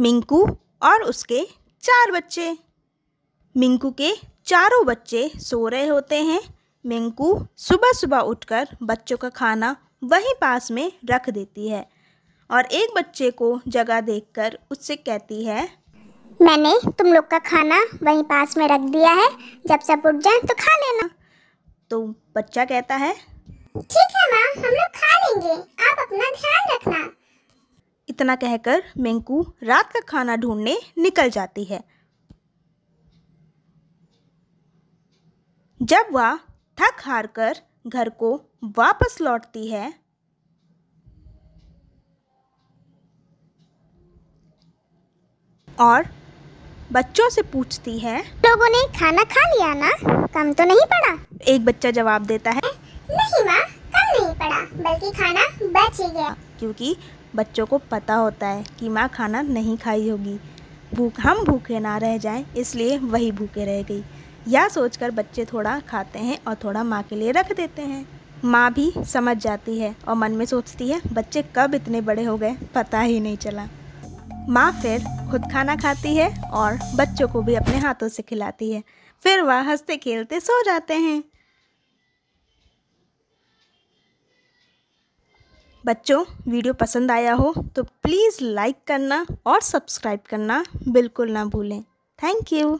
मिंकू और उसके चार बच्चे मिंकू के चारों बच्चे सो रहे होते हैं मिंकू सुबह सुबह उठकर बच्चों का खाना वहीं पास में रख देती है और एक बच्चे को जगह देखकर उससे कहती है मैंने तुम लोग का खाना वहीं पास में रख दिया है जब सब उठ जाए तो खा लेना तो बच्चा कहता है ठीक है माँ हम लोग खा लेंगे आप अपना ध्यान रखना इतना कहकर मिंकू रात का खाना ढूंढने निकल जाती है जब वह थक हार कर घर को वापस लौटती है और बच्चों से पूछती है लोगों ने खाना खा लिया ना कम तो नहीं पड़ा एक बच्चा जवाब देता है नहीं माँ कम नहीं पड़ा बल्कि खाना बच ही गया क्योंकि बच्चों को पता होता है कि माँ खाना नहीं खाई होगी भूख हम भूखे ना रह जाएं इसलिए वही भूखे रह गई या सोचकर बच्चे थोड़ा खाते हैं और थोड़ा माँ के लिए रख देते हैं माँ भी समझ जाती है और मन में सोचती है बच्चे कब इतने बड़े हो गए पता ही नहीं चला माँ फिर खुद खाना खाती है और बच्चों को भी अपने हाथों से खिलाती है फिर वह हंसते खेलते सो जाते हैं बच्चों वीडियो पसंद आया हो तो प्लीज़ लाइक करना और सब्सक्राइब करना बिल्कुल ना भूलें थैंक यू